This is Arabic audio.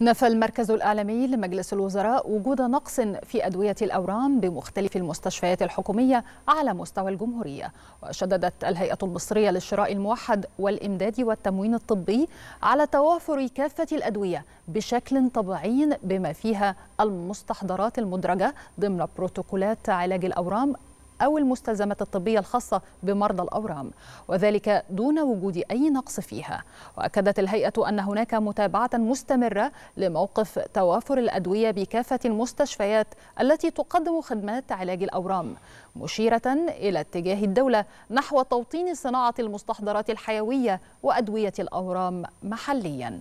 نفى المركز الاعلامي لمجلس الوزراء وجود نقص في أدوية الأورام بمختلف المستشفيات الحكومية على مستوى الجمهورية وشددت الهيئة المصرية للشراء الموحد والإمداد والتموين الطبي على توافر كافة الأدوية بشكل طبيعي بما فيها المستحضرات المدرجة ضمن بروتوكولات علاج الأورام أو المستلزمات الطبية الخاصة بمرضى الأورام وذلك دون وجود أي نقص فيها وأكدت الهيئة أن هناك متابعة مستمرة لموقف توافر الأدوية بكافة المستشفيات التي تقدم خدمات علاج الأورام مشيرة إلى اتجاه الدولة نحو توطين صناعة المستحضرات الحيوية وأدوية الأورام محلياً